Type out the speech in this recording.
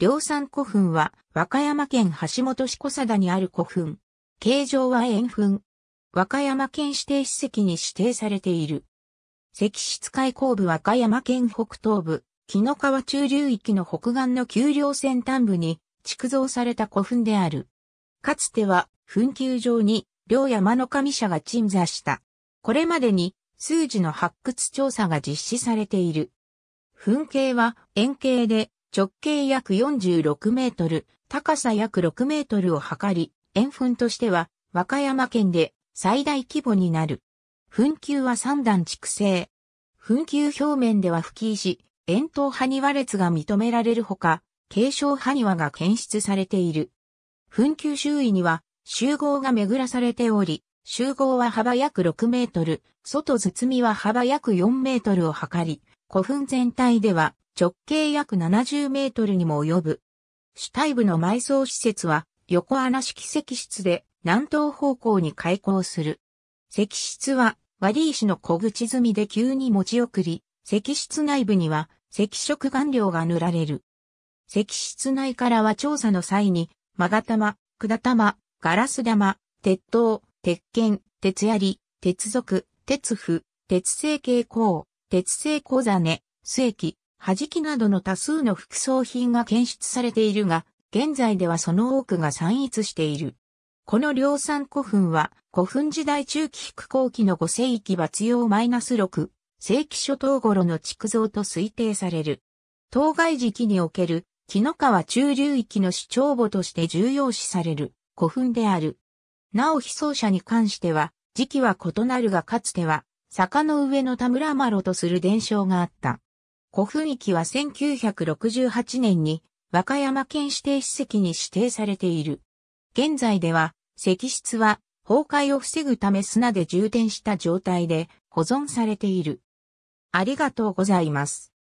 量山古墳は和歌山県橋本市小定にある古墳。形状は円墳。和歌山県指定史跡に指定されている。石室開口部和歌山県北東部、紀の川中流域の北岸の丘陵先端部に築造された古墳である。かつては墳丘上に両山の神社が鎮座した。これまでに数字の発掘調査が実施されている。墳形は円形で直径約46メートル、高さ約6メートルを測り、円墳としては和歌山県で最大規模になる。墳丘は3段築成。墳丘表面では吹石、円筒埴輪列が認められるほか、継承埴輪が検出されている。墳丘周囲には集合が巡らされており、集合は幅約6メートル、外包みは幅約4メートルを測り、古墳全体では直径約70メートルにも及ぶ。主体部の埋葬施設は横穴式石室で南東方向に開口する。石室は割石の小口積みで急に持ち送り、石室内部には石色顔料が塗られる。石室内からは調査の際に、マガ玉、管玉、ガラス玉、鉄塔、鉄剣、鉄槍、鉄属、鉄符、鉄製蛍光、鉄製小座根、須液、弾きなどの多数の副葬品が検出されているが、現在ではその多くが散逸している。この量産古墳は、古墳時代中期復興期の5世紀伐用 -6、世紀初頭頃の築造と推定される。当該時期における、木の川中流域の主張墓として重要視される古墳である。なお被葬者に関しては、時期は異なるがかつては、坂の上の田村麻呂とする伝承があった。古墳域は1968年に和歌山県指定史跡に指定されている。現在では石室は崩壊を防ぐため砂で充填した状態で保存されている。ありがとうございます。